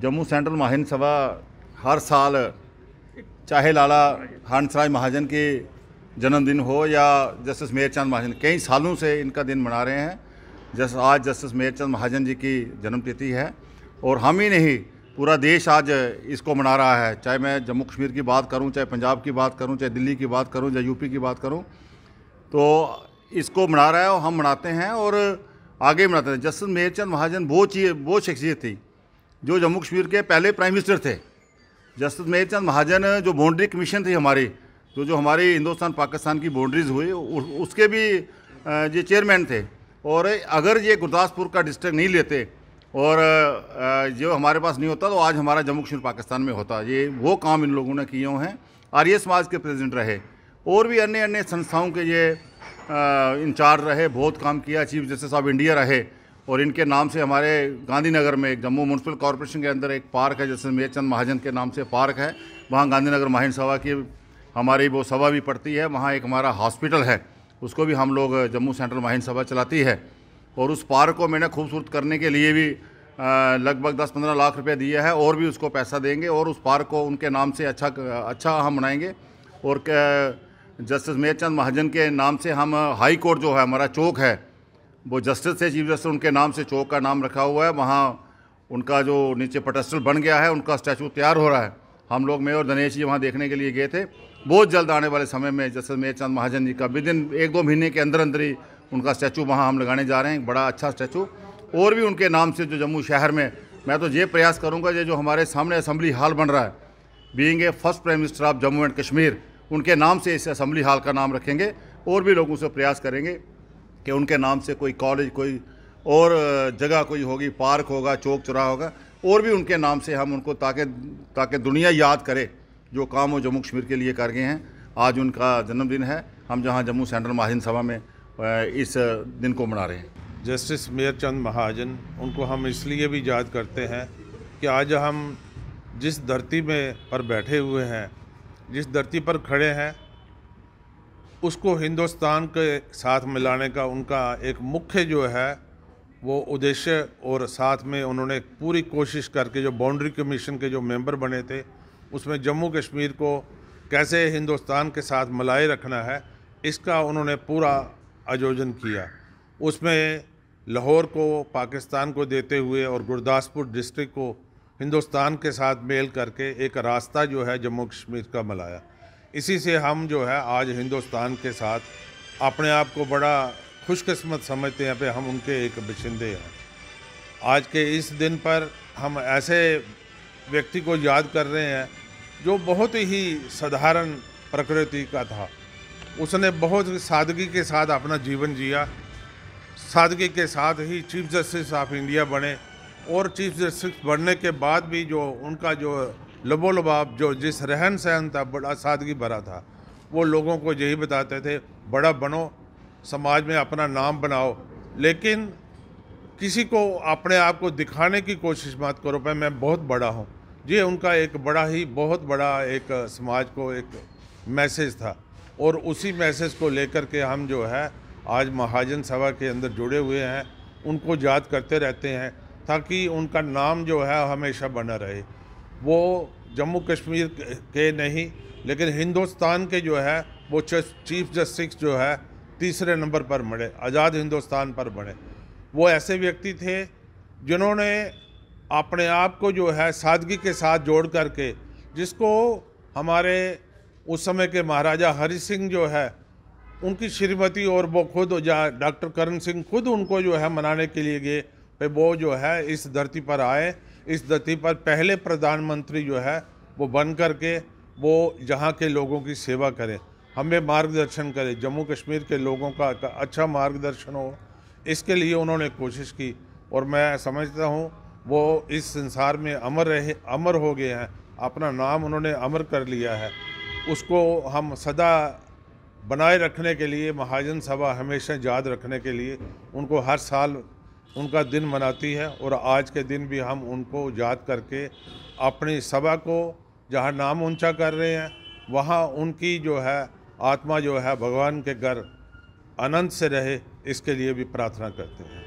Jammu central महाजन सभा हर साल चाहे लाला हंसराज महाजन के जन्मदिन हो या जस्टिस मेयर महाजन कई सालों से इनका दिन मना रहे हैं जस आज जस्टिस मेयर महाजन जी की जन्मतिथि है और हम ही नहीं पूरा देश आज इसको मना रहा है चाहे मैं जम्मू कश्मीर की बात करूं चाहे पंजाब की बात करूं चाहे दिल्ली की बात करूं चाहे यूपी की बात करूं तो इसको मना रहा है और हम मनाते हैं और आगे मनाते हैं जस्टिस मेयर महाजन वो चीज वो शख्सियत थी जो जम्मू कश्मीर के पहले प्राइम मिनिस्टर थे जस्टिस मेहर चंद महाजन जो बाउंड्री कमीशन थी हमारी जो जो हमारी हिंदुस्तान पाकिस्तान की बाउंड्रीज हुई उसके भी ये चेयरमैन थे और अगर ये गुरदासपुर का डिस्ट्रिक्ट नहीं लेते और जो हमारे पास नहीं होता तो आज हमारा जम्मू कश्मीर पाकिस्तान में होता ये वो काम इन लोगों ने किए हैं आर्य समाज के प्रेसिडेंट रहे और भी अन्य अन्य संस्थाओं के ये इंचार्ज रहे बहुत काम किया चीफ जस्टिस ऑफ इंडिया रहे और इनके नाम से हमारे गांधीनगर में जम्मू म्यूनसिपल कॉरपोरेशन के अंदर एक पार्क है जैसे मेयर चंद महाजन के नाम से पार्क है वहाँ गांधीनगर माहिन सभा की हमारी वो सभा भी पड़ती है वहाँ एक हमारा हॉस्पिटल है उसको भी हम लोग जम्मू सेंट्रल माहिन सभा चलाती है और उस पार्क को मैंने खूबसूरत करने के लिए भी लगभग दस पंद्रह लाख रुपये दिया है और भी उसको पैसा देंगे और उस पार्क को उनके नाम से अच्छा अच्छा हम बनाएंगे और जस्टिस मेयर चंद महाजन के नाम से हम हाई कोर्ट जो है हमारा चौक है वो जस्टिस थे चीफ जस्टिस उनके नाम से चौक का नाम रखा हुआ है वहाँ उनका जो नीचे पटस्टल बन गया है उनका स्टैचू तैयार हो रहा है हम लोग मैं और दिनेश जी वहाँ देखने के लिए गए थे बहुत जल्द आने वाले समय में जस्टिस मेयर चंद महाजन जी का विदिन एक दो महीने के अंदर अंदर ही उनका स्टैचू वहाँ हम लगाने जा रहे हैं बड़ा अच्छा स्टैचू और भी उनके नाम से जो जम्मू शहर में मैं तो ये प्रयास करूँगा ये जो हमारे सामने असम्बली हॉल बन रहा है being a first prime minister of Jammu and Kashmir उनके नाम से इस असम्बली हॉल का नाम रखेंगे और भी लोगों से प्रयास करेंगे कि उनके नाम से कोई कॉलेज कोई और जगह कोई होगी पार्क होगा चौक चौराह होगा और भी उनके नाम से हम उनको ताकि ताकि दुनिया याद करे जो काम वो जम्मू कश्मीर के लिए कर गए हैं आज उनका जन्मदिन है हम जहाँ जम्मू सेंट्रल महाजन सभा में इस दिन को मना रहे हैं जस्टिस मेयर चंद महाजन उनको हम इसलिए भी याद करते हैं कि आज हम जिस धरती में पर बैठे हुए हैं जिस धरती पर खड़े हैं उसको हिंदुस्तान के साथ मिलाने का उनका एक मुख्य जो है वो उद्देश्य और साथ में उन्होंने पूरी कोशिश करके जो बाउंड्री कमीशन के जो मेंबर बने थे उसमें जम्मू कश्मीर को कैसे हिंदुस्तान के साथ मिलाए रखना है इसका उन्होंने पूरा आयोजन किया उसमें लाहौर को पाकिस्तान को देते हुए और गुरदासपुर डिस्ट्रिक्ट को हिंदुस्तान के साथ मेल करके एक रास्ता जो है जम्मू कश्मीर का मिलाया इसी से हम जो है आज हिंदुस्तान के साथ अपने आप को बड़ा खुशकस्मत समझते हैं पे हम उनके एक बशिंदे हैं आज के इस दिन पर हम ऐसे व्यक्ति को याद कर रहे हैं जो बहुत ही साधारण प्रकृति का था उसने बहुत सादगी के साथ अपना जीवन जिया सादगी के साथ ही चीफ जस्टिस ऑफ इंडिया बने और चीफ जस्टिस बनने के बाद भी जो उनका जो लबो लबाब जो जिस रहन सहन था बड़ा सादगी भरा था वो लोगों को यही बताते थे बड़ा बनो समाज में अपना नाम बनाओ लेकिन किसी को अपने आप को दिखाने की कोशिश मत करो पे मैं बहुत बड़ा हूँ ये उनका एक बड़ा ही बहुत बड़ा एक समाज को एक मैसेज था और उसी मैसेज को लेकर के हम जो है आज महाजन सभा के अंदर जुड़े हुए हैं उनको याद करते रहते हैं ताकि उनका नाम जो है हमेशा बना रहे वो जम्मू कश्मीर के नहीं लेकिन हिंदुस्तान के जो है वो चीफ जस्टिस जो है तीसरे नंबर पर बढ़े आज़ाद हिंदुस्तान पर बढ़े वो ऐसे व्यक्ति थे जिन्होंने अपने आप को जो है सादगी के साथ जोड़ करके जिसको हमारे उस समय के महाराजा हरि सिंह जो है उनकी श्रीमती और वो खुद या डॉक्टर करण सिंह खुद उनको जो है मनाने के लिए गए वो जो है इस धरती पर आए इस धरती पर पहले प्रधानमंत्री जो है वो बन करके वो यहाँ के लोगों की सेवा करें हमें मार्गदर्शन करें जम्मू कश्मीर के लोगों का, का अच्छा मार्गदर्शन हो इसके लिए उन्होंने कोशिश की और मैं समझता हूँ वो इस संसार में अमर रहे अमर हो गए हैं अपना नाम उन्होंने अमर कर लिया है उसको हम सदा बनाए रखने के लिए महाजन सभा हमेशा याद रखने के लिए उनको हर साल उनका दिन मनाती है और आज के दिन भी हम उनको याद करके अपनी सभा को जहाँ नाम ऊंचा कर रहे हैं वहाँ उनकी जो है आत्मा जो है भगवान के घर अनंत से रहे इसके लिए भी प्रार्थना करते हैं